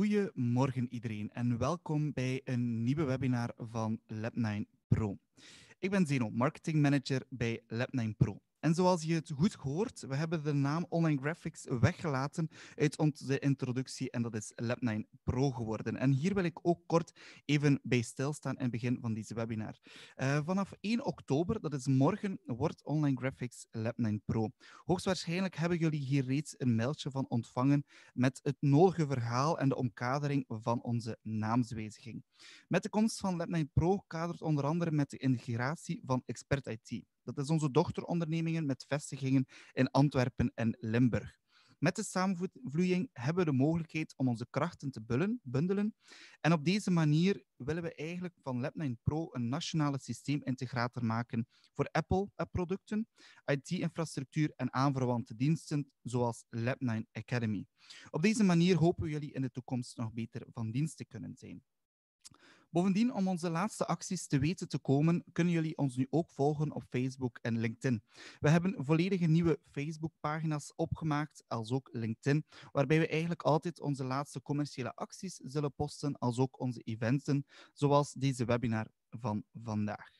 Goedemorgen iedereen en welkom bij een nieuwe webinar van Lab9 Pro. Ik ben Zeno, marketing manager bij Lab9 Pro. En zoals je het goed hoort, we hebben de naam Online Graphics weggelaten uit onze introductie en dat is Lab9 Pro geworden. En hier wil ik ook kort even bij stilstaan in het begin van deze webinar. Eh, vanaf 1 oktober, dat is morgen, wordt Online Graphics Lab9 Pro. Hoogstwaarschijnlijk hebben jullie hier reeds een mailtje van ontvangen met het nodige verhaal en de omkadering van onze naamswijziging. Met de komst van Lab9 Pro kadert onder andere met de integratie van Expert IT. Dat is onze dochterondernemingen met vestigingen in Antwerpen en Limburg. Met de samenvloeiing hebben we de mogelijkheid om onze krachten te bundelen. En op deze manier willen we eigenlijk van Lab9 Pro een nationale systeemintegrator maken voor Apple-producten, IT-infrastructuur en aanverwante diensten zoals Lab9 Academy. Op deze manier hopen we jullie in de toekomst nog beter van dienst te kunnen zijn. Bovendien, om onze laatste acties te weten te komen, kunnen jullie ons nu ook volgen op Facebook en LinkedIn. We hebben volledige nieuwe Facebook-pagina's opgemaakt, als ook LinkedIn, waarbij we eigenlijk altijd onze laatste commerciële acties zullen posten, als ook onze eventen, zoals deze webinar van vandaag.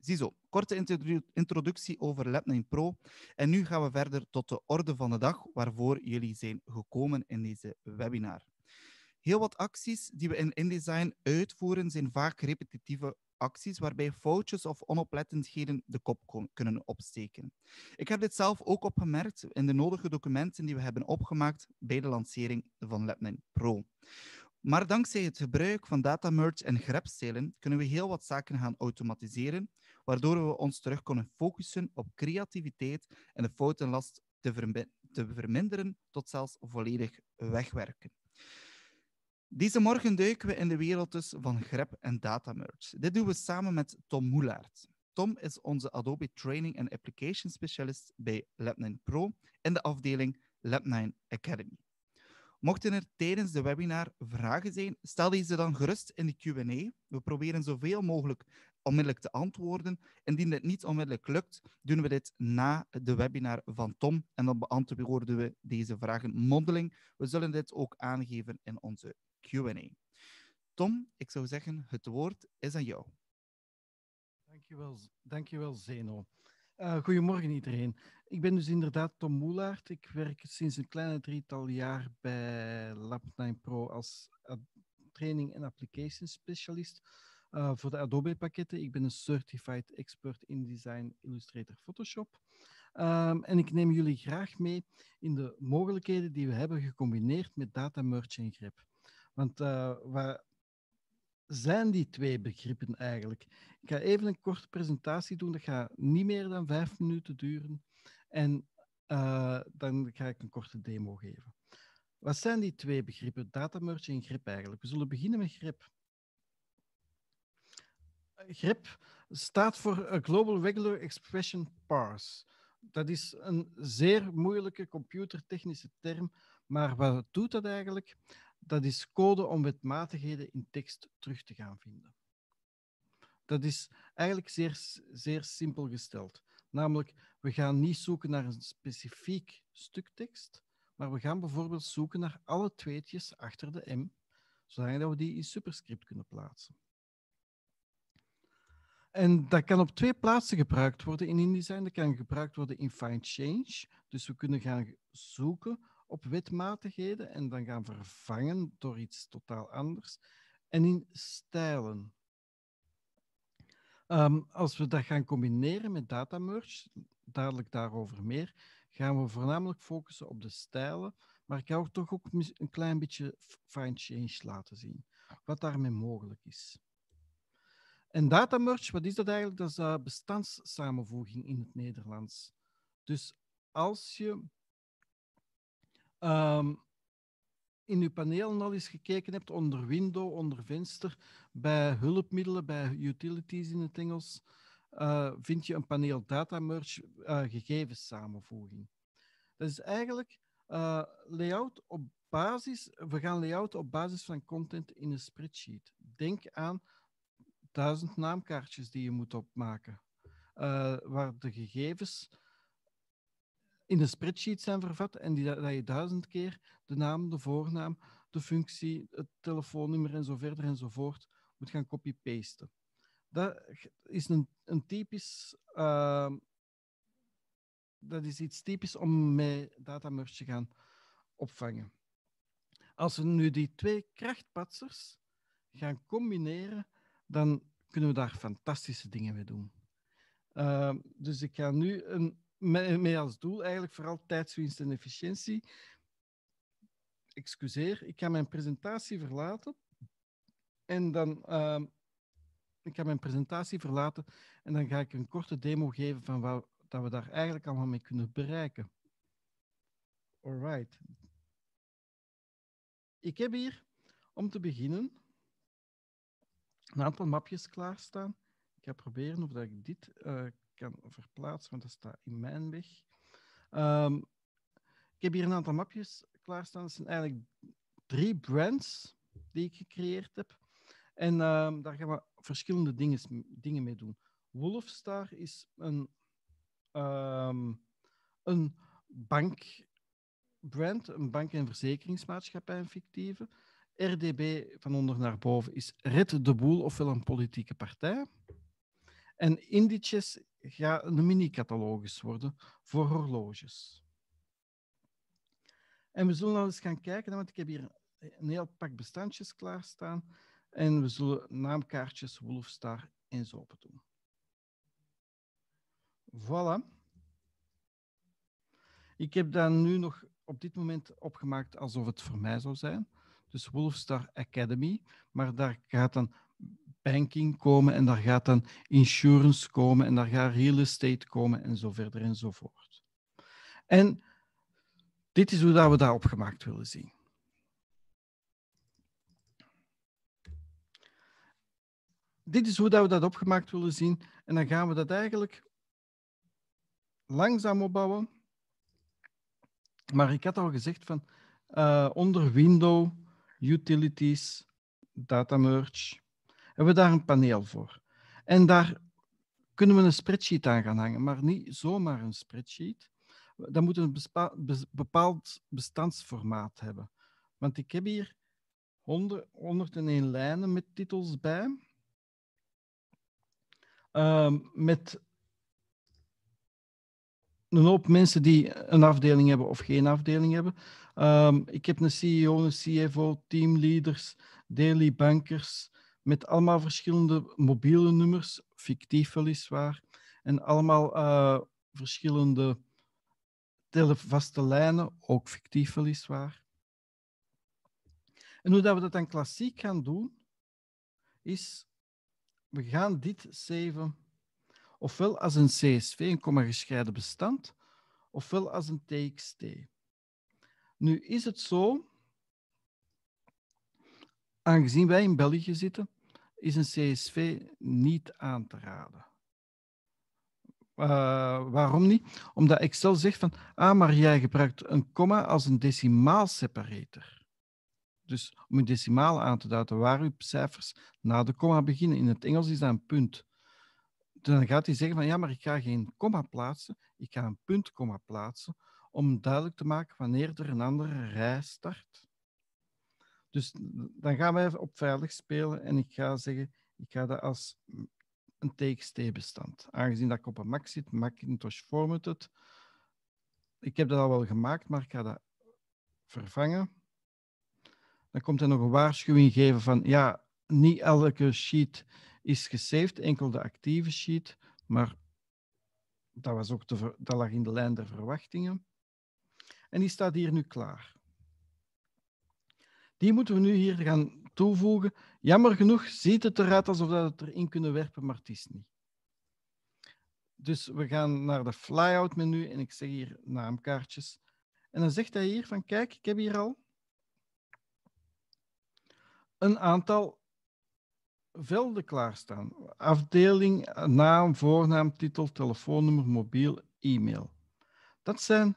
Ziezo, korte introductie over LabNine Pro. En nu gaan we verder tot de orde van de dag waarvoor jullie zijn gekomen in deze webinar. Heel wat acties die we in InDesign uitvoeren zijn vaak repetitieve acties waarbij foutjes of onoplettendheden de kop kunnen opsteken. Ik heb dit zelf ook opgemerkt in de nodige documenten die we hebben opgemaakt bij de lancering van Labnine Pro. Maar dankzij het gebruik van data merge en grepstijlen kunnen we heel wat zaken gaan automatiseren, waardoor we ons terug kunnen focussen op creativiteit en de foutenlast te verminderen tot zelfs volledig wegwerken. Deze morgen duiken we in de wereld dus van grep en data merge. Dit doen we samen met Tom Moelaert. Tom is onze Adobe Training and Application Specialist bij Lab9 Pro in de afdeling Lab9 Academy. Mochten er tijdens de webinar vragen zijn, stel deze dan gerust in de Q&A. We proberen zoveel mogelijk onmiddellijk te antwoorden. Indien dit niet onmiddellijk lukt, doen we dit na de webinar van Tom en dan beantwoorden we deze vragen mondeling. We zullen dit ook aangeven in onze Q&A. Tom, ik zou zeggen, het woord is aan jou. Dankjewel, dankjewel Zeno. Eh, goedemorgen iedereen. Ik ben dus inderdaad Tom Moelaert. Ik werk sinds een kleine drietal jaar bij lab Pro als training en application specialist eh, voor de Adobe pakketten. Ik ben een certified expert in design, Illustrator, Photoshop. Ehm, en ik neem jullie graag mee in de mogelijkheden die we hebben gecombineerd met data merge en want uh, waar zijn die twee begrippen eigenlijk? Ik ga even een korte presentatie doen. Dat gaat niet meer dan vijf minuten duren. En eh, dan ga ik een korte demo geven. Wat zijn die twee begrippen, data merge en grip eigenlijk? We zullen beginnen met grip. GRIP staat voor Global Regular Expression Parse. Dat is een zeer moeilijke computertechnische term, maar wat doet dat eigenlijk? dat is code om wetmatigheden in tekst terug te gaan vinden. Dat is eigenlijk zeer, zeer simpel gesteld. Namelijk, we gaan niet zoeken naar een specifiek stuk tekst, maar we gaan bijvoorbeeld zoeken naar alle tweetjes achter de M, zodat we die in superscript kunnen plaatsen. En dat kan op twee plaatsen gebruikt worden in InDesign. Dat kan gebruikt worden in Find Change. Dus we kunnen gaan zoeken op wetmatigheden en dan gaan vervangen door iets totaal anders. En in stijlen. Ehm, als we dat gaan combineren met data merge, dadelijk daarover meer, gaan we voornamelijk focussen op de stijlen. Maar ik ga toch ook een klein beetje fine change laten zien. Wat daarmee mogelijk is. En data merge, wat is dat eigenlijk? Dat is uh, bestandssamenvoeging in het Nederlands. Dus als je Ehm, in uw paneel al eens gekeken hebt onder window, onder venster, bij hulpmiddelen, bij utilities in het Engels, eh, vind je een paneel data merge eh, gegevens samenvoeging. Dat is eigenlijk eh, layout op basis, we gaan layout op basis van content in een spreadsheet. Denk aan duizend naamkaartjes die je moet opmaken, waar de gegevens in een spreadsheet zijn vervat en die, dat je duizend keer de naam, de voornaam, de functie, het telefoonnummer en zo verder enzovoort moet gaan copy-pasten. Dat is een, een typisch... Ehm, dat is iets typisch om met datamerge te gaan opvangen. Als we nu die twee krachtpatsers gaan combineren, dan kunnen we daar fantastische dingen mee doen. Ehm, dus ik ga nu een met, met als doel eigenlijk vooral tijdswinst en efficiëntie. Excuseer, ik ga mijn presentatie verlaten. En dan ehm, ik ga mijn presentatie verlaten en dan ga ik een korte demo geven van wat dat we daar eigenlijk allemaal mee kunnen bereiken. right. Ik heb hier om te beginnen een aantal mapjes klaarstaan. Ik ga proberen of dat ik dit eh, kan verplaatsen, want dat staat in mijn weg. Ehm, ik heb hier een aantal mapjes klaarstaan. Dat zijn eigenlijk drie brands die ik gecreëerd heb. En ehm, daar gaan we verschillende dingen, dingen mee doen. Wolfstar is een, um, een bankbrand, een bank- en verzekeringsmaatschappij, een fictieve. RDB van onder naar boven is Red de Boel, ofwel een politieke partij. En Indices gaat een mini-catalogus worden voor horloges. En we zullen al eens gaan kijken, want ik heb hier een heel pak bestandjes klaarstaan. En we zullen naamkaartjes, Wolfstar eens open doen. Voilà. Ik heb dat nu nog op dit moment opgemaakt alsof het voor mij zou zijn. Dus Wolfstar Academy. Maar daar gaat dan banking komen en daar gaat dan insurance komen en daar gaat real estate komen en zo verder en zo voort. En dit is hoe dat we dat opgemaakt willen zien. Dit is hoe dat we dat opgemaakt willen zien. En dan gaan we dat eigenlijk langzaam opbouwen. Maar ik had al gezegd van eh, onder window, utilities, data merge, hebben we daar een paneel voor. En daar kunnen we een spreadsheet aan gaan hangen, maar niet zomaar een spreadsheet. Dat moet een bepaald bestandsformaat hebben. Want ik heb hier 100, 101 lijnen met titels bij. Ehm, met een hoop mensen die een afdeling hebben of geen afdeling hebben. Ehm, ik heb een CEO, een CFO, teamleaders, daily bankers, met allemaal verschillende mobiele nummers, fictief weliswaar, en allemaal uh, verschillende televaste lijnen, ook fictief weliswaar. En hoe dat we dat dan klassiek gaan doen, is we gaan dit saven ofwel als een CSV, een komma gescheiden bestand, ofwel als een TXT. Nu is het zo, aangezien wij in België zitten, is een CSV niet aan te raden. Eh, waarom niet? Omdat Excel zegt van, ah, maar jij gebruikt een komma als een decimaal separator. Dus om je decimaal aan te duiden waar uw cijfers na de komma beginnen. In het Engels is dat een punt. Dan gaat hij zeggen van, ja, maar ik ga geen komma plaatsen, ik ga een punt komma plaatsen, om duidelijk te maken wanneer er een andere rij start. Dus dan gaan we even op veilig spelen en ik ga zeggen, ik ga dat als een txt-bestand. Aangezien dat ik op een Mac zit, Macintosh format het. Ik heb dat al wel gemaakt, maar ik ga dat vervangen. Dan komt er nog een waarschuwing geven van, ja, niet elke sheet is gesaved, enkel de actieve sheet, maar dat, was ook de, dat lag in de lijn der verwachtingen. En die staat hier nu klaar. Die moeten we nu hier gaan toevoegen. Jammer genoeg ziet het eruit alsof we het erin kunnen werpen, maar het is niet. Dus we gaan naar de flyout menu en ik zeg hier naamkaartjes. En dan zegt hij hier van kijk, ik heb hier al een aantal velden klaarstaan. Afdeling, naam, voornaam, titel, telefoonnummer, mobiel, e-mail. Dat zijn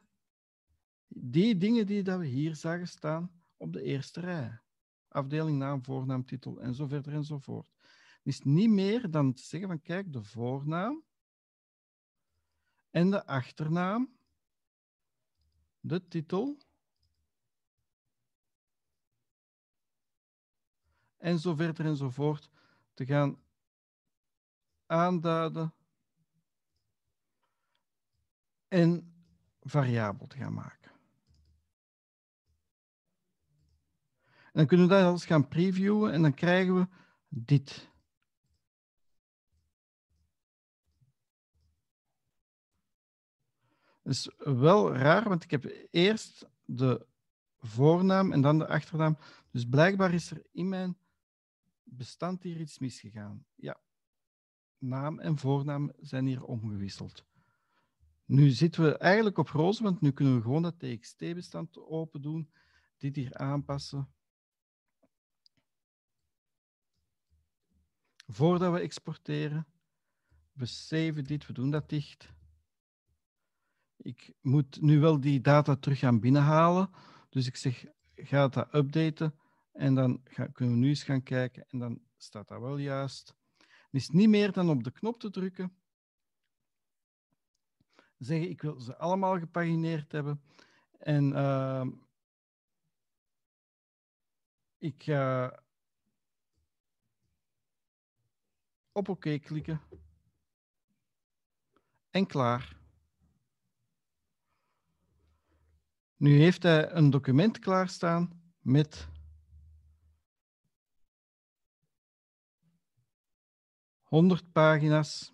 die dingen die dat we hier zagen staan op de eerste rij. Afdeling, naam, voornaam, titel en zo verder en zo voort. Het is niet meer dan te zeggen van kijk, de voornaam en de achternaam, de titel en zo verder en zo voort te gaan aanduiden en variabel te gaan maken. En dan kunnen we dat alles gaan previewen en dan krijgen we dit. Het is wel raar, want ik heb eerst de voornaam en dan de achternaam. Dus blijkbaar is er in mijn bestand hier iets misgegaan. Ja, naam en voornaam zijn hier omgewisseld. Nu zitten we eigenlijk op roze, want nu kunnen we gewoon dat txt-bestand open doen, dit hier aanpassen voordat we exporteren. We saven dit, we doen dat dicht. Ik moet nu wel die data terug gaan binnenhalen. Dus ik zeg, ga dat updaten. En dan kunnen we nu eens gaan kijken. En dan staat dat wel juist. Het is niet meer dan op de knop te drukken. Zeggen, ik wil ze allemaal gepagineerd hebben. En ehm, ik ga op oké klikken. En klaar. Nu heeft hij een document klaarstaan met honderd pagina's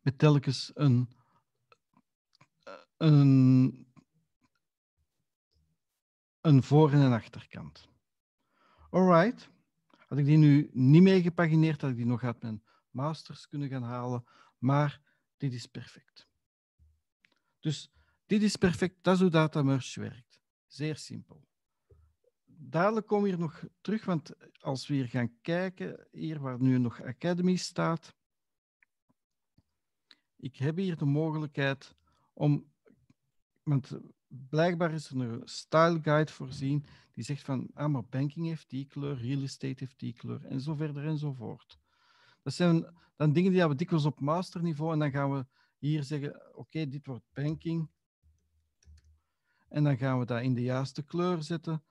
met telkens een, een, een voor- en een achterkant. All right. Had ik die nu niet mee gepagineerd, had ik die nog uit mijn masters kunnen gaan halen. Maar dit is perfect. Dus dit is perfect. Dat is hoe data merge werkt. Zeer simpel. Dadelijk kom hier nog terug, want als we hier gaan kijken, hier waar nu nog Academy staat, ik heb hier de mogelijkheid om, want blijkbaar is er een style guide voorzien die zegt van, ah, maar banking heeft die kleur, real estate heeft die kleur, en zo verder en zo voort. Dat zijn dan dingen die we dikwijls op masterniveau en dan gaan we hier zeggen, oké, dit wordt banking. En dan gaan we dat in de juiste kleur zetten.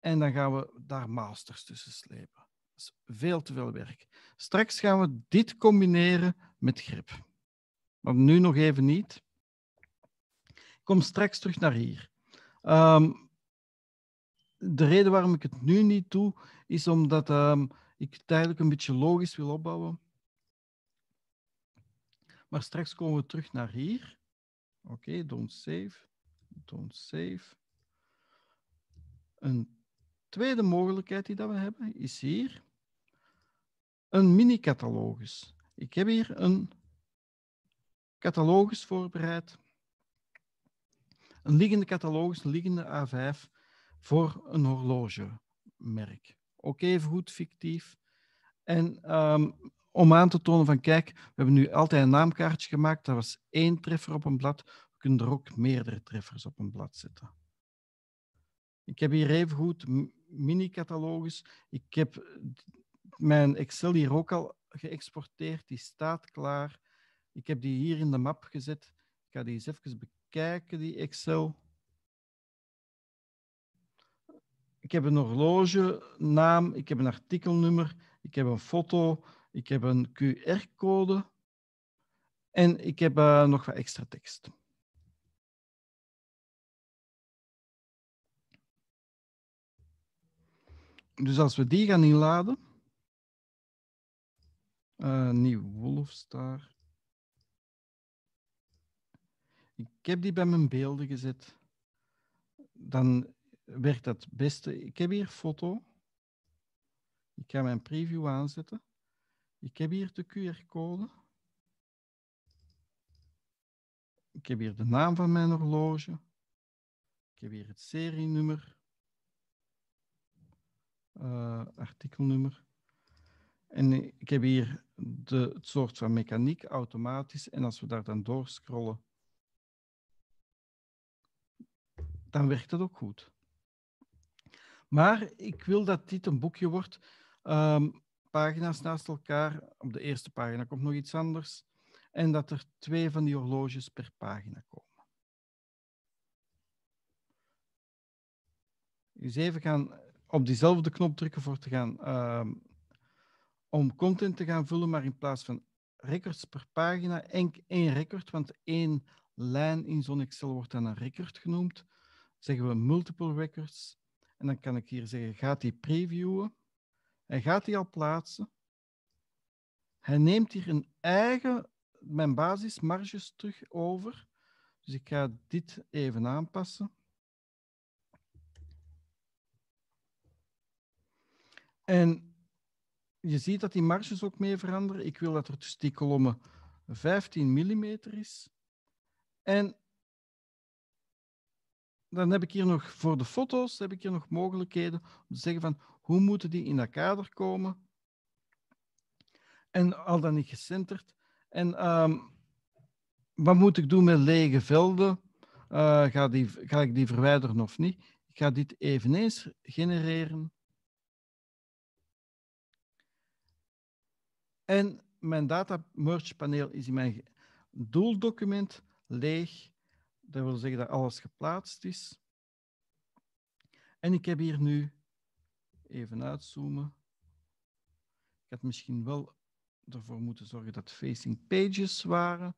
En dan gaan we daar masters tussen slepen. Dat is veel te veel werk. Straks gaan we dit combineren met grip. Maar nu nog even niet kom straks terug naar hier. Ehm, de reden waarom ik het nu niet doe, is omdat ehm, ik het eigenlijk een beetje logisch wil opbouwen. Maar straks komen we terug naar hier. Oké, okay, don't save. Don't save. Een tweede mogelijkheid die dat we hebben, is hier een mini-catalogus. Ik heb hier een catalogus voorbereid een liggende catalogus, een liggende A5 voor een horlogemerk. Ook even goed fictief. En ehm, om aan te tonen van kijk, we hebben nu altijd een naamkaartje gemaakt. Dat was één treffer op een blad. We kunnen er ook meerdere treffers op een blad zetten. Ik heb hier even goed mini-catalogus. Ik heb mijn Excel hier ook al geëxporteerd. Die staat klaar. Ik heb die hier in de map gezet. Ik ga die eens even bekijken kijken, die Excel. Ik heb een naam, ik heb een artikelnummer, ik heb een foto, ik heb een QR-code en ik heb eh, nog wat extra tekst. Dus als we die gaan inladen, uh, eh, nieuw Wolfstar, ik heb die bij mijn beelden gezet, dan werkt dat het beste. Ik heb hier foto. Ik ga mijn preview aanzetten. Ik heb hier de QR-code. Ik heb hier de naam van mijn horloge. Ik heb hier het serienummer. Eh, artikelnummer. En ik heb hier de, het soort van mechaniek automatisch. En als we daar dan doorscrollen, dan werkt dat ook goed. Maar ik wil dat dit een boekje wordt. Ehm, pagina's naast elkaar. Op de eerste pagina komt nog iets anders. En dat er twee van die horloges per pagina komen. Dus even gaan op diezelfde knop drukken voor te gaan, ehm, om content te gaan vullen, maar in plaats van records per pagina, enk één record, want één lijn in zo'n Excel wordt dan een record genoemd zeggen we multiple records. En dan kan ik hier zeggen, gaat die previewen? en gaat die al plaatsen. Hij neemt hier een eigen, mijn basismarges terug over. Dus ik ga dit even aanpassen. En je ziet dat die marges ook mee veranderen. Ik wil dat er tussen die kolommen 15 mm is. En dan heb ik hier nog voor de foto's heb ik hier nog mogelijkheden om te zeggen van hoe moeten die in dat kader komen en al dan niet gecenterd. En ehm, wat moet ik doen met lege velden? Eh, ga, die, ga ik die verwijderen of niet? Ik ga dit eveneens genereren. En mijn data merge paneel is in mijn doeldocument leeg dat wil zeggen dat alles geplaatst is. En ik heb hier nu, even uitzoomen, ik had misschien wel ervoor moeten zorgen dat facing pages waren.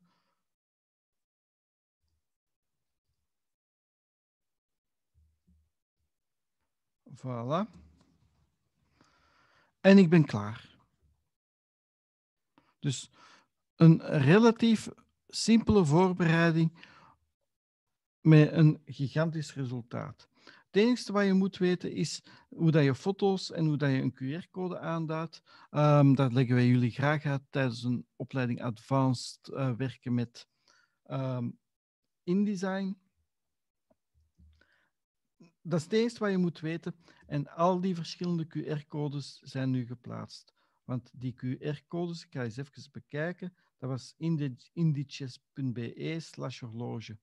Voilà. En ik ben klaar. Dus een relatief simpele voorbereiding met een gigantisch resultaat. Het enige wat je moet weten is hoe dat je foto's en hoe dat je een QR-code aanduidt. Ehm, dat leggen wij jullie graag uit tijdens een opleiding Advanced eh, werken met ehm, InDesign. Dat is het enige wat je moet weten. En al die verschillende QR-codes zijn nu geplaatst. Want die QR-codes, ik ga eens even bekijken, dat was indichess.be slash horloge.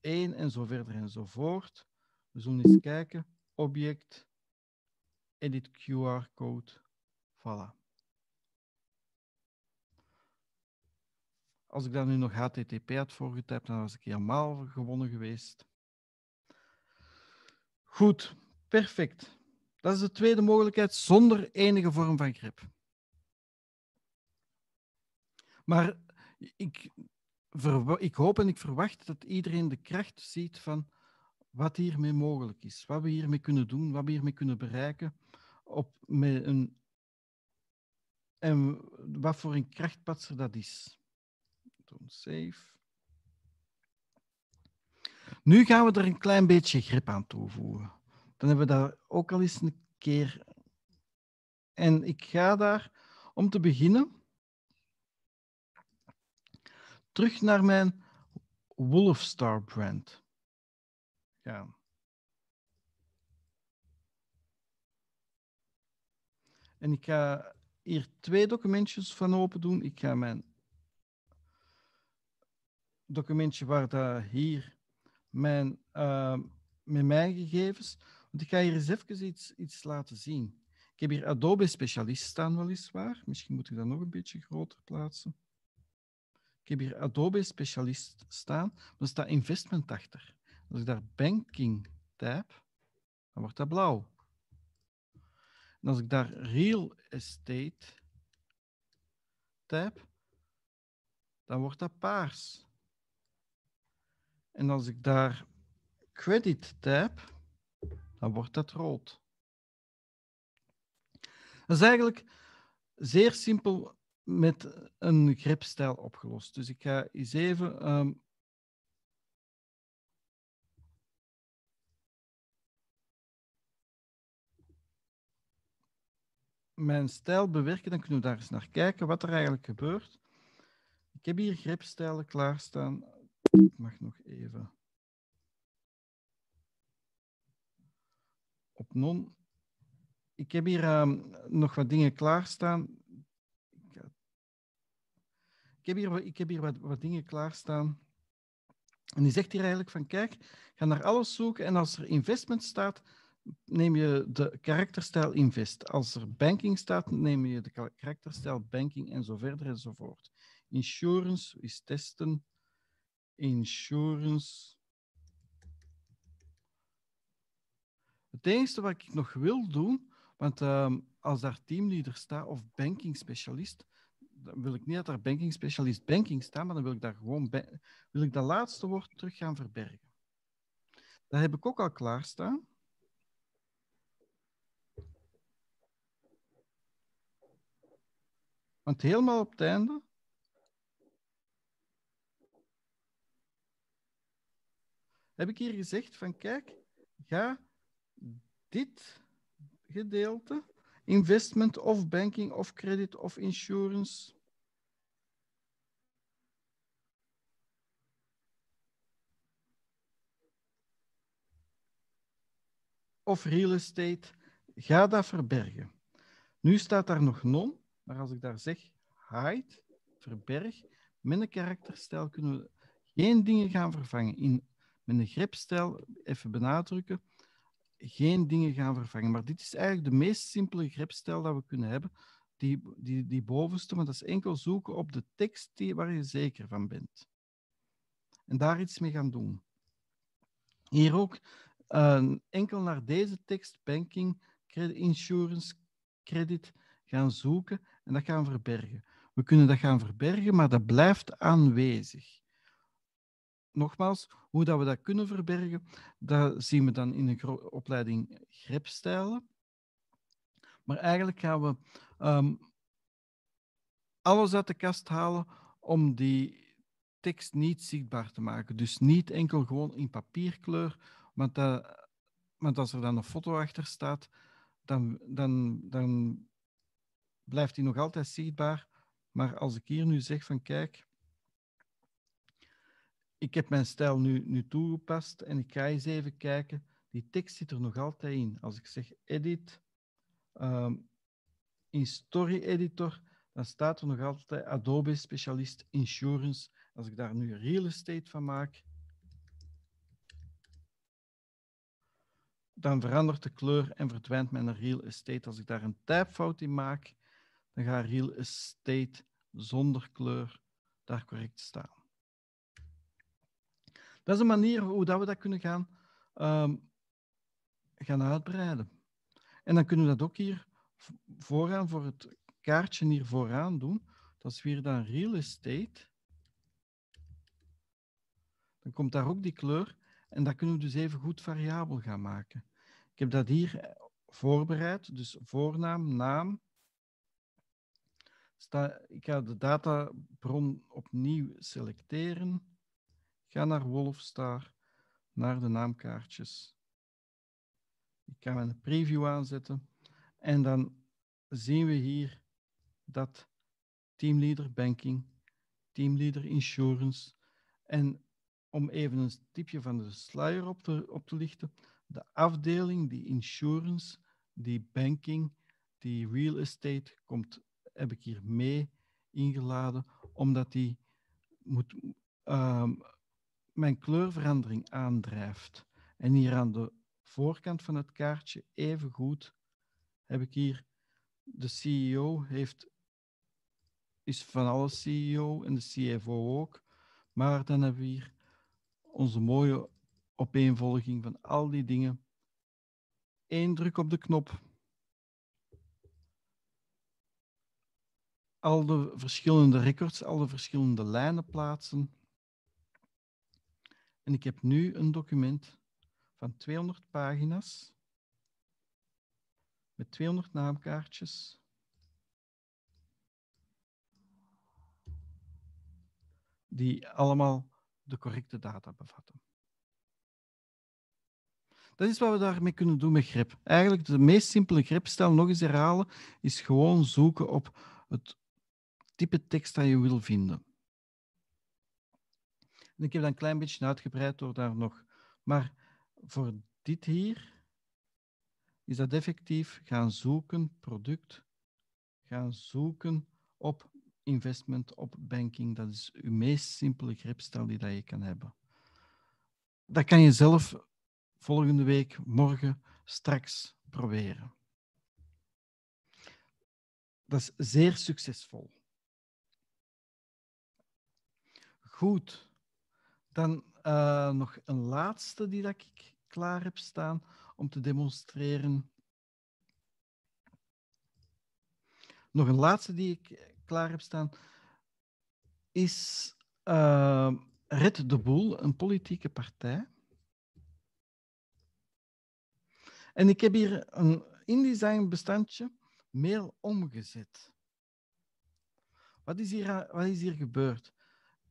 01 en zo verder enzovoort. We zullen eens kijken. Object, edit QR-code. Voilà. Als ik daar nu nog HTTP had voorgetypt, dan was ik helemaal gewonnen geweest. Goed, perfect. Dat is de tweede mogelijkheid zonder enige vorm van grip. Maar ik, ik hoop en ik verwacht dat iedereen de kracht ziet van wat hiermee mogelijk is, wat we hiermee kunnen doen, wat we hiermee kunnen bereiken, op, met een, en wat voor een krachtpatser dat is. een save. Nu gaan we er een klein beetje grip aan toevoegen. Dan hebben we daar ook al eens een keer. En ik ga daar, om te beginnen, terug naar mijn Wolfstar brand gaan. En ik ga hier twee documentjes van open doen. Ik ga mijn documentje waar dat hier mijn, ehm, met mijn gegevens. Want ik ga hier eens even iets, iets laten zien. Ik heb hier Adobe Specialist staan, weliswaar. Misschien moet ik dat nog een beetje groter plaatsen. Ik heb hier Adobe specialist staan, dan staat investment achter. Als ik daar banking type dan wordt dat blauw. En als ik daar real estate type dan wordt dat paars. En als ik daar credit type dan wordt dat rood. Dat is eigenlijk zeer simpel met een gripstijl opgelost. Dus ik ga eens even. Ehm, mijn stijl bewerken, dan kunnen we daar eens naar kijken wat er eigenlijk gebeurt. Ik heb hier gripstijlen klaarstaan. Ik mag nog even op non. Ik heb hier ehm, nog wat dingen klaarstaan ik heb hier, ik heb hier wat, wat dingen klaarstaan. En die zegt hier eigenlijk van, kijk, ga naar alles zoeken en als er investment staat, neem je de karakterstijl invest. Als er banking staat, neem je de karakterstijl banking en zo verder en zo voort. Insurance is testen. Insurance. Het enige wat ik nog wil doen, want ehm, als daar teamleader staat of banking specialist, dan wil ik niet dat daar banking specialist banking staat, maar dan wil ik daar gewoon wil ik dat laatste woord terug gaan verbergen. Dat heb ik ook al klaarstaan. Want helemaal op het einde. Heb ik hier gezegd van kijk, ga dit gedeelte investment of banking of credit of insurance. Of real estate. Ga dat verbergen. Nu staat daar nog non, maar als ik daar zeg hide, verberg, met een karakterstijl kunnen we geen dingen gaan vervangen. In, met een grepstijl, even benadrukken, geen dingen gaan vervangen. Maar dit is eigenlijk de meest simpele grepstijl dat we kunnen hebben. Die, die, die bovenste, Maar dat is enkel zoeken op de tekst die, waar je zeker van bent. En daar iets mee gaan doen. Hier ook eh, enkel naar deze tekst, banking, credit, insurance, credit, gaan zoeken en dat gaan verbergen. We kunnen dat gaan verbergen, maar dat blijft aanwezig nogmaals, hoe dat we dat kunnen verbergen, dat zien we dan in de opleiding grepstijlen. Maar eigenlijk gaan we ehm, alles uit de kast halen om die tekst niet zichtbaar te maken. Dus niet enkel gewoon in papierkleur, want, dat, want als er dan een foto achter staat, dan, dan, dan blijft die nog altijd zichtbaar. Maar als ik hier nu zeg van kijk, ik heb mijn stijl nu, nu toegepast en ik ga eens even kijken. Die tekst zit er nog altijd in. Als ik zeg edit, ehm, in Story Editor, dan staat er nog altijd Adobe Specialist Insurance. Als ik daar nu real estate van maak, dan verandert de kleur en verdwijnt mijn real estate. Als ik daar een typefout in maak, dan gaat real estate zonder kleur daar correct staan. Dat is een manier hoe dat we dat kunnen gaan, ehm, gaan uitbreiden. En dan kunnen we dat ook hier vooraan, voor het kaartje hier vooraan doen. Dat is weer dan real estate. Dan komt daar ook die kleur. En dat kunnen we dus even goed variabel gaan maken. Ik heb dat hier eh, voorbereid. Dus voornaam, naam. Ik ga de databron opnieuw selecteren. Ga naar Wolfstar, naar de naamkaartjes. Ik ga mijn preview aanzetten en dan zien we hier dat Teamleader Banking, Teamleader Insurance en om even een tipje van de sluier op te, op te lichten, de afdeling die insurance, die banking, die real estate komt, heb ik hier mee ingeladen, omdat die moet ehm, mijn kleurverandering aandrijft. En hier aan de voorkant van het kaartje, even goed, heb ik hier de CEO heeft, is van alles CEO en de CFO ook. Maar dan hebben we hier onze mooie opeenvolging van al die dingen. Eén druk op de knop. Al de verschillende records, al de verschillende lijnen plaatsen. En ik heb nu een document van 200 pagina's met 200 naamkaartjes. Die allemaal de correcte data bevatten. Dat is wat we daarmee kunnen doen met grep. Eigenlijk de meest simpele grepstijl, nog eens herhalen, is gewoon zoeken op het type tekst dat je wil vinden ik heb dat een klein beetje uitgebreid door daar nog. Maar voor dit hier is dat effectief gaan zoeken, product, gaan zoeken op investment, op banking. Dat is uw meest simpele gripstijl die dat je kan hebben. Dat kan je zelf volgende week, morgen, straks proberen. Dat is zeer succesvol. Goed. Dan eh, nog een laatste die dat ik klaar heb staan om te demonstreren. Nog een laatste die ik klaar heb staan is ehm, Red de Boel, een politieke partij. En ik heb hier een InDesign bestandje mail omgezet. Wat is hier, wat is hier gebeurd?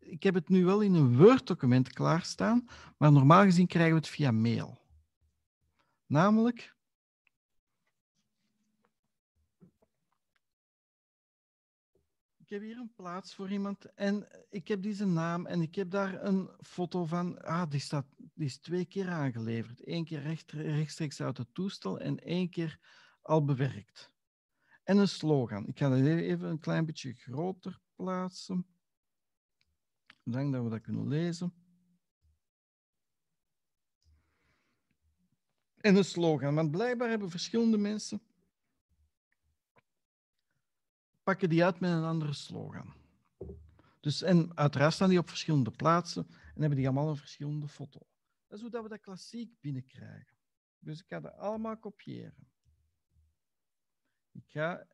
ik heb het nu wel in een Word-document klaarstaan, maar normaal gezien krijgen we het via mail. Namelijk. Ik heb hier een plaats voor iemand en ik heb deze naam en ik heb daar een foto van. Ah, die, staat, die is twee keer aangeleverd. Eén keer recht, rechtstreeks uit het toestel en één keer al bewerkt. En een slogan. Ik ga dat even een klein beetje groter plaatsen. Ik denk dat we dat kunnen lezen. En een slogan, want blijkbaar hebben verschillende mensen pakken die uit met een andere slogan. Dus, en uiteraard staan die op verschillende plaatsen en hebben die allemaal een verschillende foto. Dat is hoe dat we dat klassiek binnenkrijgen. Dus ik ga dat allemaal kopiëren. Ik ga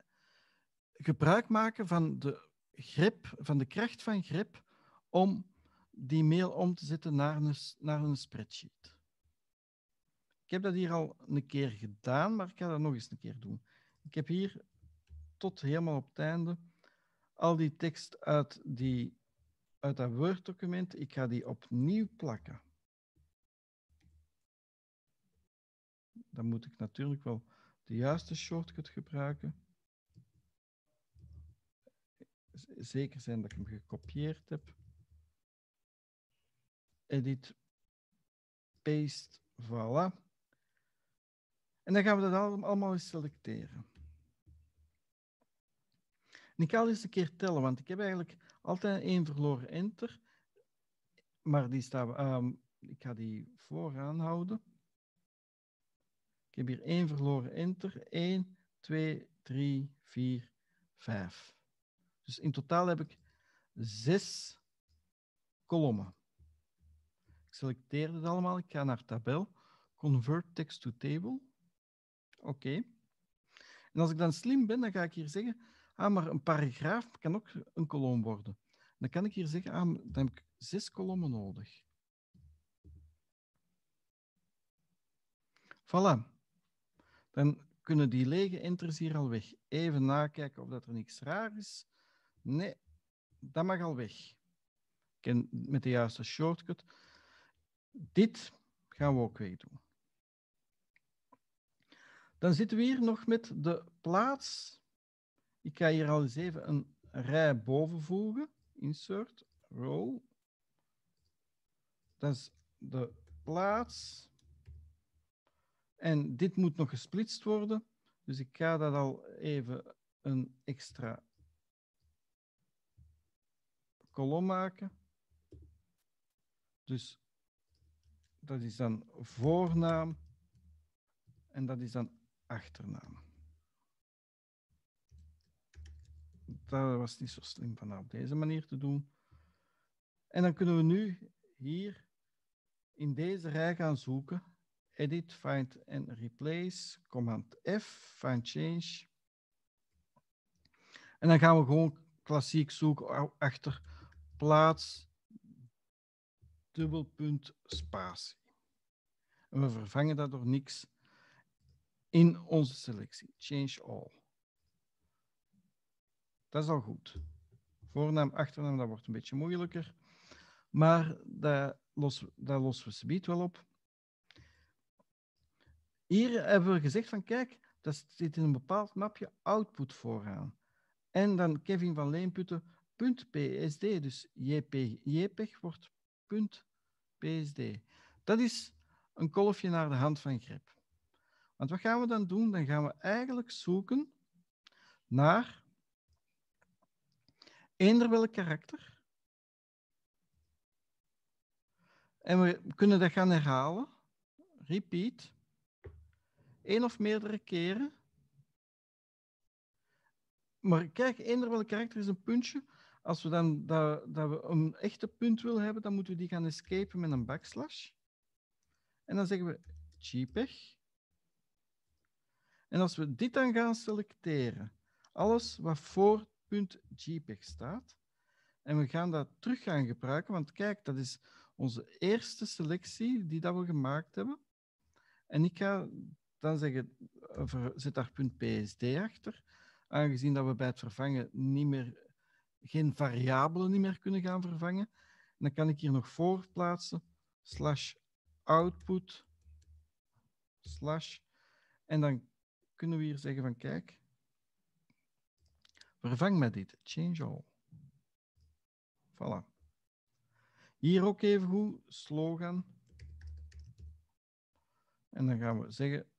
gebruik maken van de grip, van de kracht van grip om die mail om te zetten naar een, naar een spreadsheet. Ik heb dat hier al een keer gedaan, maar ik ga dat nog eens een keer doen. Ik heb hier tot helemaal op het einde al die tekst uit, die, uit dat Word-document. Ik ga die opnieuw plakken. Dan moet ik natuurlijk wel de juiste shortcut gebruiken. Zeker zijn dat ik hem gekopieerd heb edit, paste, voilà. En dan gaan we dat allemaal eens selecteren. En ik ga al eens een keer tellen, want ik heb eigenlijk altijd één verloren enter. Maar die staan, um, ik ga die vooraan houden. Ik heb hier één verloren enter. 1, 2, 3, 4, 5. Dus in totaal heb ik zes kolommen selecteer het allemaal. Ik ga naar tabel. Convert text to table. Oké. En als ik dan slim ben, dan ga ik hier zeggen, ah, maar een paragraaf kan ook een kolom worden. Dan kan ik hier zeggen, ah, dan heb ik zes kolommen nodig. Voilà. Dan kunnen die lege enters hier al weg. Even nakijken of dat er niks raar is. Nee, dat mag al weg. Ik met de juiste shortcut dit gaan we ook weer doen. Dan zitten we hier nog met de plaats. Ik ga hier al eens even een rij boven voegen. Insert, row. Dat is de plaats. En dit moet nog gesplitst worden. Dus ik ga dat al even een extra kolom maken. Dus dat is dan voornaam en dat is dan achternaam. Dat was niet zo slim van op deze manier te doen. En dan kunnen we nu hier in deze rij gaan zoeken. Edit, find and replace. Command F, find change. En dan gaan we gewoon klassiek zoeken achter plaats dubbelpunt spatie. En we vervangen dat door niks in onze selectie. Change all. Dat is al goed. Voornaam, achternaam, dat wordt een beetje moeilijker. Maar dat, los, dat lossen we subiet wel op. Hier hebben we gezegd van kijk, dat zit in een bepaald mapje output vooraan. En dan Kevin van Leenputten, .psd, dus JPEG wordt punt PSD. Dat is een kolfje naar de hand van grip. Want wat gaan we dan doen? Dan gaan we eigenlijk zoeken naar eender welk karakter. En we kunnen dat gaan herhalen. Repeat. Eén of meerdere keren. Maar kijk, eender welk karakter is een puntje. Als we dan dat, dat we een echte punt willen hebben, dan moeten we die gaan escapen met een backslash. En dan zeggen we JPEG. En als we dit dan gaan selecteren, alles wat voor .jpeg staat, en we gaan dat terug gaan gebruiken, want kijk, dat is onze eerste selectie die dat we gemaakt hebben. En ik ga dan zeggen, eh, zet daar .psd achter, aangezien dat we bij het vervangen niet meer geen variabelen niet meer kunnen gaan vervangen. dan kan ik hier nog plaatsen slash output, slash. En dan kunnen we hier zeggen van kijk, vervang met dit, change all. Voilà. Hier ook even goed, slogan. En dan gaan we zeggen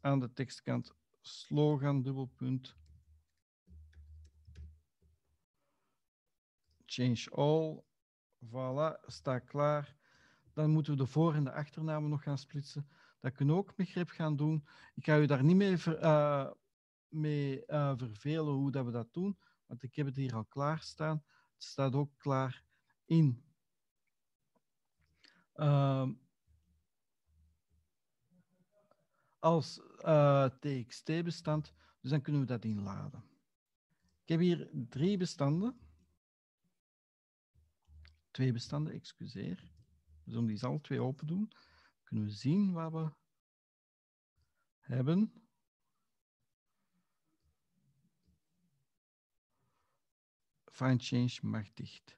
aan de tekstkant slogan dubbelpunt change all. Voilà, staat klaar. Dan moeten we de voor- en de achternamen nog gaan splitsen. Dat kunnen we ook met grep gaan doen. Ik ga u daar niet mee, eh, mee eh, vervelen hoe dat we dat doen, want ik heb het hier al klaar staan. Het staat ook klaar in. Ehm, als eh, txt-bestand, dus dan kunnen we dat inladen. Ik heb hier drie bestanden twee bestanden, excuseer. Dus om die zal twee open doen, kunnen we zien wat we hebben. Find change mag dicht.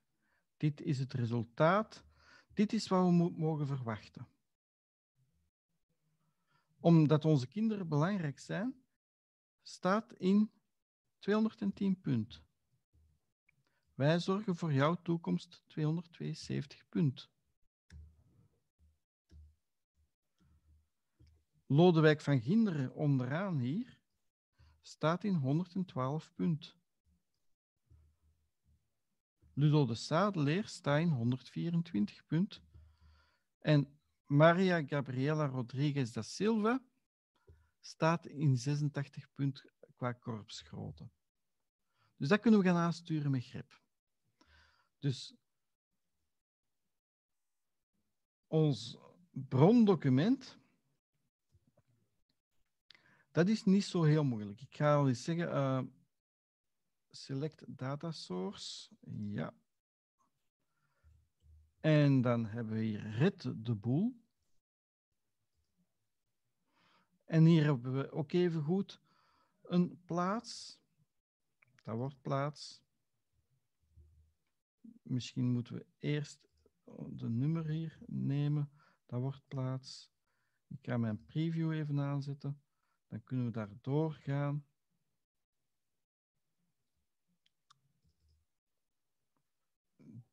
Dit is het resultaat. Dit is wat we mogen verwachten. Omdat onze kinderen belangrijk zijn, staat in 210 punt. Wij zorgen voor jouw toekomst 272 punt. Lodewijk van Ginderen onderaan hier staat in 112 punt. Ludo de Sadeleer staat in 124 punt. En Maria Gabriela Rodriguez da Silva staat in 86 punt qua korpsgrootte. Dus dat kunnen we gaan aansturen met grip. Dus ons brondocument, dat is niet zo heel moeilijk. Ik ga al eens zeggen, eh, select data source, ja. En dan hebben we hier red de boel. En hier hebben we ook even goed een plaats. Dat wordt plaats misschien moeten we eerst de nummer hier nemen. Dat wordt plaats. Ik ga mijn preview even aanzetten. Dan kunnen we daar doorgaan.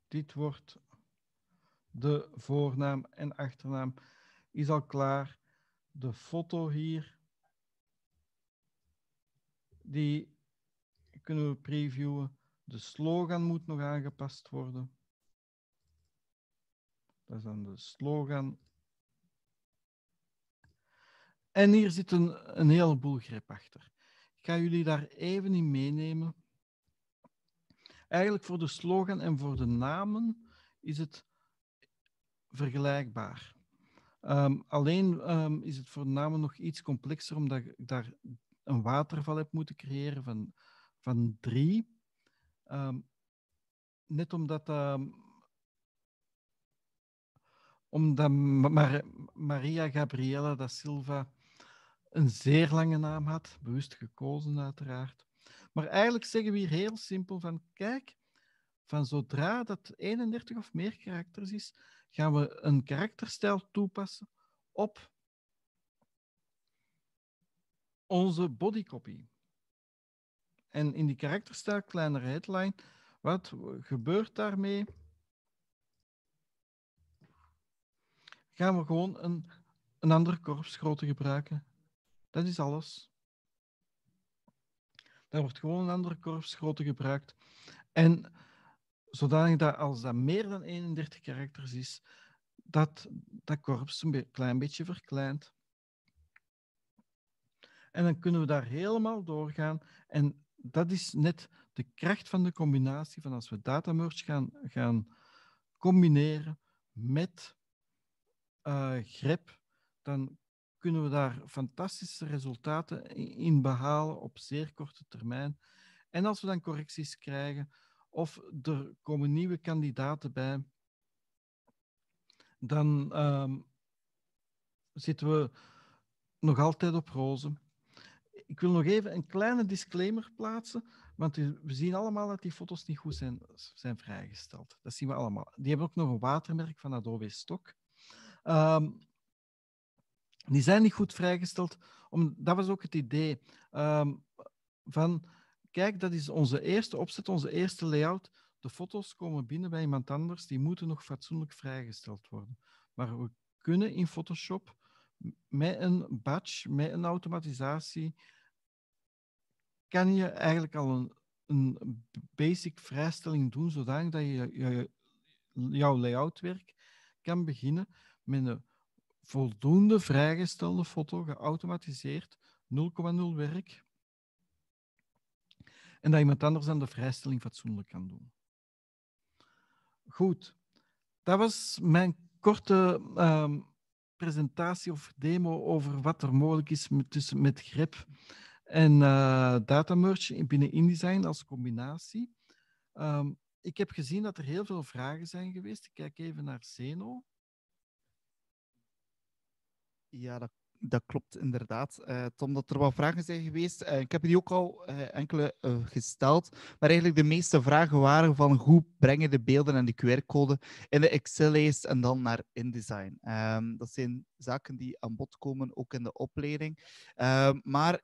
Dit wordt de voornaam en achternaam. Is al klaar. De foto hier. Die kunnen we previewen. De slogan moet nog aangepast worden. Dat is dan de slogan. En hier zit een, een heleboel grip achter. Ik ga jullie daar even in meenemen. Eigenlijk voor de slogan en voor de namen is het vergelijkbaar. Ehm, alleen ehm, is het voor de namen nog iets complexer, omdat ik daar een waterval heb moeten creëren van, van drie. Ehm, net omdat, um, omdat Maria Gabriela da Silva een zeer lange naam had, bewust gekozen uiteraard. Maar eigenlijk zeggen we hier heel simpel van, kijk, van zodra dat 31 of meer karakters is, gaan we een karakterstijl toepassen op onze bodycopy. En in die karakterstijl, kleinere headline, wat gebeurt daarmee? Gaan we gewoon een, een andere korpsgrootte gebruiken. Dat is alles. Daar wordt gewoon een andere korpsgrootte gebruikt. En zodanig dat als dat meer dan 31 karakters is, dat dat korps een klein beetje verkleint. En dan kunnen we daar helemaal doorgaan en dat is net de kracht van de combinatie van als we datamerge gaan, gaan combineren met eh, grep, dan kunnen we daar fantastische resultaten in behalen op zeer korte termijn. En als we dan correcties krijgen of er komen nieuwe kandidaten bij, dan ehm, zitten we nog altijd op rozen. Ik wil nog even een kleine disclaimer plaatsen, want we zien allemaal dat die foto's niet goed zijn, zijn vrijgesteld. Dat zien we allemaal. Die hebben ook nog een watermerk van Adobe Stock. Ehm, die zijn niet goed vrijgesteld. Om, dat was ook het idee ehm, van, kijk, dat is onze eerste opzet, onze eerste layout. De foto's komen binnen bij iemand anders, die moeten nog fatsoenlijk vrijgesteld worden. Maar we kunnen in Photoshop met een badge, met een automatisatie, kan je eigenlijk al een, een basic vrijstelling doen, zodanig dat je, je jouw layoutwerk kan beginnen met een voldoende vrijgestelde foto, geautomatiseerd, 0,0 werk. En dat iemand anders dan de vrijstelling fatsoenlijk kan doen. Goed, dat was mijn korte ehm, presentatie of demo over wat er mogelijk is met, tussen, met grip en uh, data binnen InDesign als combinatie. Ehm, ik heb gezien dat er heel veel vragen zijn geweest. Ik kijk even naar Zeno. Ja, dat, klopt inderdaad. Eh, Tom, dat er wel vragen zijn geweest. Eh, ik heb die ook al enkele gesteld. Maar eigenlijk de meeste vragen waren van hoe brengen de beelden en de QR-code in de Excel-lijst en dan naar InDesign. Ehm, dat zijn zaken die aan bod komen, ook in de opleiding. Ehm, maar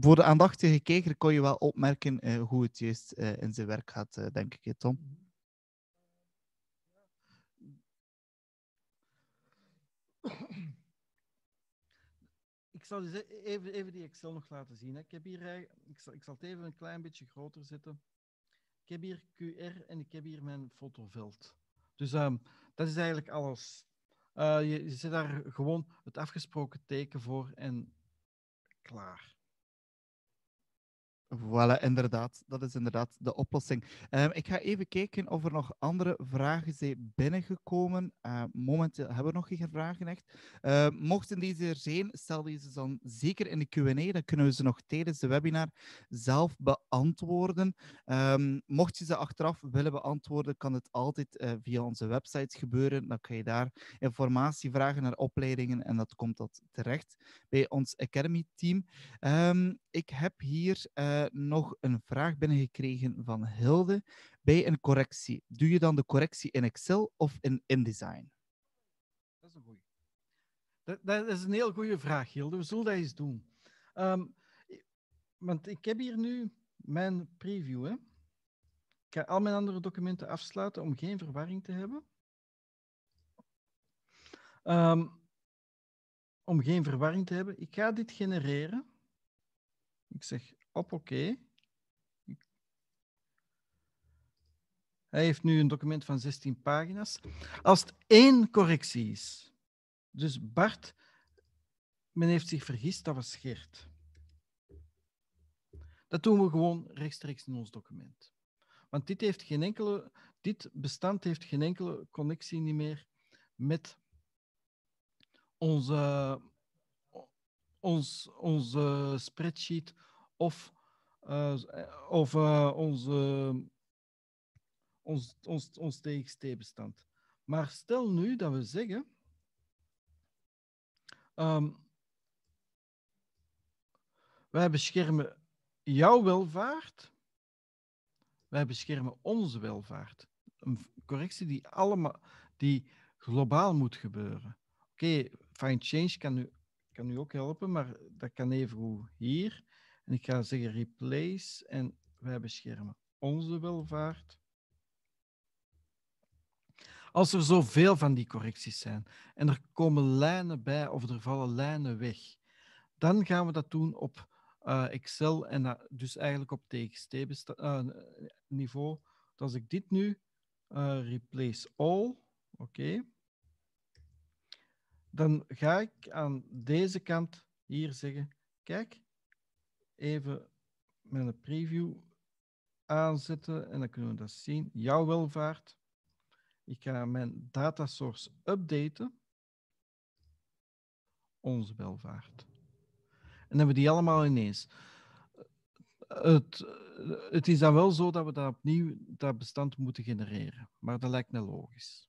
voor de aandachtige kijker kon je wel opmerken eh, hoe het juist eh, in zijn werk gaat, eh, denk ik, Tom. Mhm. Ik zal dus e-, even, even die Excel nog laten zien. Hè. Ik, heb hier, ik, zal, ik zal het even een klein beetje groter zetten. Ik heb hier QR en ik heb hier mijn fotoveld. Dus ehm, dat is eigenlijk alles. je, je zet daar gewoon het afgesproken teken voor en klaar. Voilà, inderdaad. Dat is inderdaad de oplossing. Ehm, ik ga even kijken of er nog andere vragen zijn binnengekomen. Eh, momenteel hebben we nog geen vragen echt. Uh, ehm, mochten deze er zijn, stel deze dan zeker in de Q&A. Dan kunnen we ze nog tijdens de webinar zelf beantwoorden. Ehm, mocht je ze achteraf willen beantwoorden, kan het altijd eh, via onze website gebeuren. Dan kan je daar informatie vragen naar opleidingen en dat komt dat terecht bij ons Academy team. ik heb hier... Eh, nog een vraag binnengekregen van Hilde. Bij een correctie, doe je dan de correctie in Excel of in InDesign? Dat is een goede. Dat, dat is een heel goede vraag, Hilde. We zullen dat eens doen. Um, want ik heb hier nu mijn preview. Hè. Ik ga al mijn andere documenten afsluiten om geen verwarring te hebben. Ehm, om geen verwarring te hebben, ik ga dit genereren. Ik zeg op oké. Hij heeft nu een document van 16 pagina's. Als het één correctie is. Dus Bart, men heeft zich vergist, dat was Geert. Dat doen we gewoon rechtstreeks in ons document. Want dit, heeft geen enkele, dit bestand heeft geen enkele connectie niet meer met onze, ons, onze spreadsheet of uh, of eh, onze, ons, ons, ons TXT-bestand. Maar stel nu dat we zeggen. Ehm, wij beschermen jouw welvaart, wij beschermen onze welvaart. Een correctie die, allemaal, die globaal moet gebeuren. Oké, okay, fine change kan u, kan u ook helpen, maar dat kan even hoe hier en ik ga zeggen replace en wij beschermen onze welvaart. Als er zoveel van die correcties zijn en er komen lijnen bij of er vallen lijnen weg, dan gaan we dat doen op eh, Excel en dus eigenlijk op TXT-niveau. Eh, uh, dus als ik dit nu eh, replace all, oké, dan ga ik aan deze kant hier zeggen, kijk, even met een preview aanzetten en dan kunnen we dat zien. Jouw welvaart. Ik ga mijn data source updaten. Onze welvaart. En dan hebben we die allemaal ineens. Het, het is dan wel zo dat we daar opnieuw dat bestand moeten genereren, maar dat lijkt me logisch.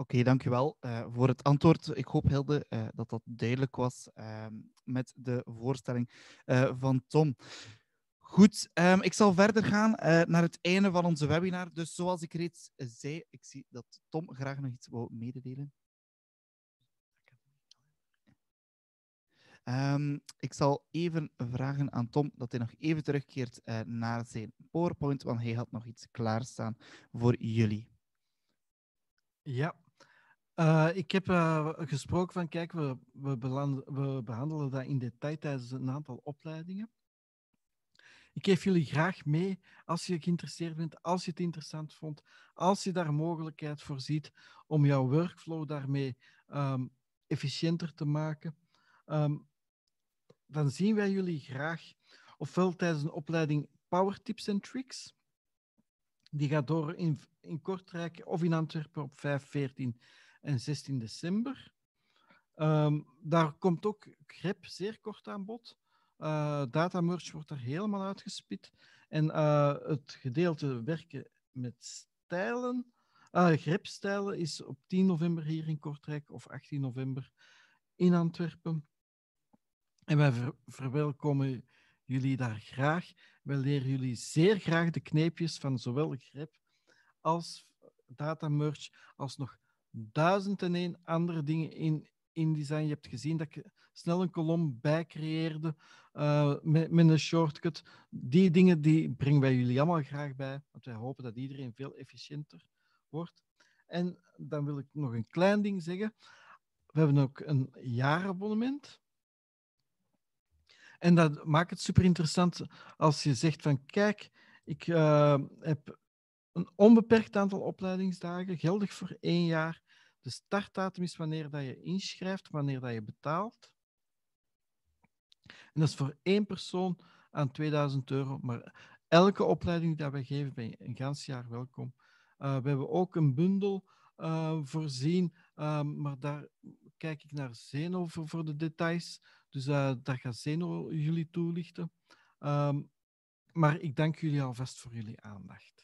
Oké, dankjewel uh, voor het antwoord. Ik hoop, Hilde, eh, dat dat duidelijk was ehm, met de voorstelling eh, van Tom. Goed, ehm, ik zal verder gaan naar het einde van onze webinar. Dus zoals ik reeds zei, ik zie dat Tom graag nog iets wou mededelen. Ehm, ik zal even vragen aan Tom dat hij nog even terugkeert naar zijn PowerPoint, want hij had nog iets klaarstaan voor jullie. Ja, eh, ik heb eh, gesproken van, kijk, we, we, behandelen dat in detail tijdens een aantal opleidingen. Ik geef jullie graag mee als je geïnteresseerd bent, als je het interessant vond, als je daar mogelijkheid voor ziet om jouw workflow daarmee ehm, efficiënter te maken. Ehm, dan zien wij jullie graag, ofwel tijdens een opleiding Power Tips and Tricks. Die gaat door in, in Kortrijk of in Antwerpen op 514 en 16 december. Ehm, daar komt ook grep zeer kort aan bod. Uh, eh, datamerge wordt er helemaal uitgespit. En eh, het gedeelte werken met stijlen, uh, eh, grepstijlen, is op 10 november hier in Kortrijk of 18 november in Antwerpen. En wij verwelkomen jullie daar graag. Wij leren jullie zeer graag de kneepjes van zowel grep als datamerge als nog duizend en één andere dingen in InDesign. Je hebt gezien dat ik snel een kolom bij creëerde eh, met, met, een shortcut. Die dingen die brengen wij jullie allemaal graag bij, want wij hopen dat iedereen veel efficiënter wordt. En dan wil ik nog een klein ding zeggen. We hebben ook een jaarabonnement. En dat maakt het super interessant als je zegt van kijk, ik eh, heb een onbeperkt aantal opleidingsdagen, geldig voor één jaar. De startdatum is wanneer dat je inschrijft, wanneer dat je betaalt. En dat is voor één persoon aan 2000 euro. Maar elke opleiding die we geven, ben je een gans jaar welkom. Eh, we hebben ook een bundel eh, voorzien, eh, maar daar kijk ik naar Zeno voor, de details. Dus daar gaat Zeno jullie toelichten. Ehm, maar ik dank jullie alvast voor jullie aandacht.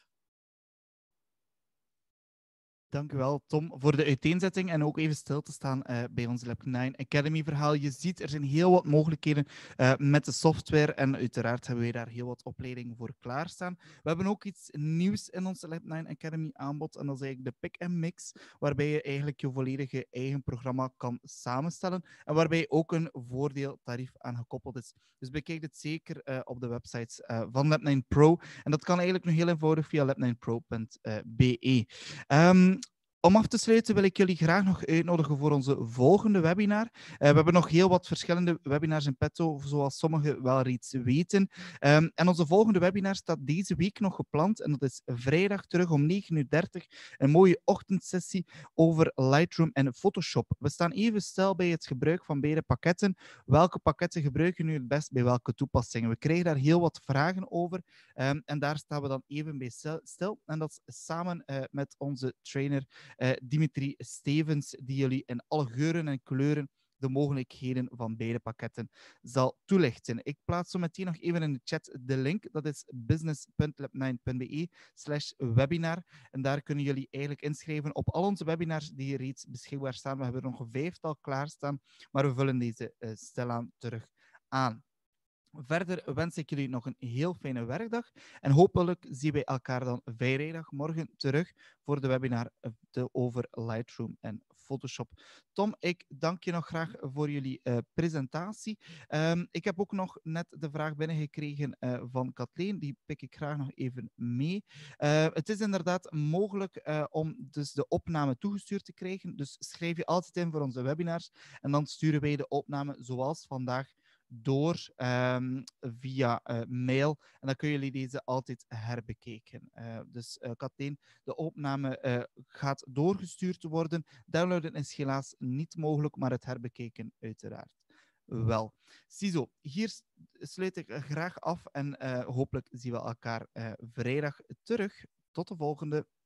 Dank u wel, Tom, voor de uiteenzetting en ook even stil te staan eh, bij ons Lab 9 Academy-verhaal. Je ziet, er zijn heel wat mogelijkheden eh, met de software en uiteraard hebben wij daar heel wat opleidingen voor klaarstaan. We hebben ook iets nieuws in ons Lab 9 Academy-aanbod en dat is eigenlijk de pick and mix, waarbij je eigenlijk je volledige eigen programma kan samenstellen en waarbij ook een voordeeltarief aan gekoppeld is. Dus bekijk dit zeker eh, op de websites van Lab 9 Pro en dat kan eigenlijk nu heel eenvoudig via lab 9 om af te sluiten wil ik jullie graag nog uitnodigen voor onze volgende webinar. Eh, we hebben nog heel wat verschillende webinars in petto, zoals sommigen wel reeds weten. Ehm, en onze volgende webinar staat deze week nog gepland. En dat is vrijdag terug om 9.30 uur. Een mooie ochtendsessie over Lightroom en Photoshop. We staan even stil bij het gebruik van beide pakketten. Welke pakketten gebruiken nu het best bij welke toepassingen? We krijgen daar heel wat vragen over. Ehm, en daar staan we dan even bij stil. En dat is samen eh, met onze trainer. Eh, Dimitri Stevens, die jullie in alle geuren en kleuren de mogelijkheden van beide pakketten zal toelichten. Ik plaats zo meteen nog even in de chat de link. Dat is business.lab9.be slash webinar. En daar kunnen jullie eigenlijk inschrijven op al onze webinars die reeds beschikbaar staan. We hebben er nog een vijftal klaarstaan, maar we vullen deze uh, stilaan terug aan. Verder wens ik jullie nog een heel fijne werkdag. En hopelijk zien wij elkaar dan vrijdag morgen terug voor de webinar eh, over Lightroom en Photoshop. Tom, ik dank je nog graag voor jullie eh, presentatie. Ehm, ik heb ook nog net de vraag binnengekregen uh, van Kathleen. Die pik ik graag nog even mee. het is inderdaad mogelijk om dus de opname toegestuurd te krijgen. Dus schrijf je altijd in voor onze webinars. En dan sturen wij de opname zoals vandaag door ehm, via eh, mail. En dan kunnen jullie deze altijd herbekeken. Eh, dus uh, Kathleen, de opname gaat doorgestuurd worden. Downloaden is helaas niet mogelijk, maar het herbekeken uiteraard wel. Ziezo, hier sluit ik graag af en hopelijk zien we elkaar vrijdag terug. Tot de volgende.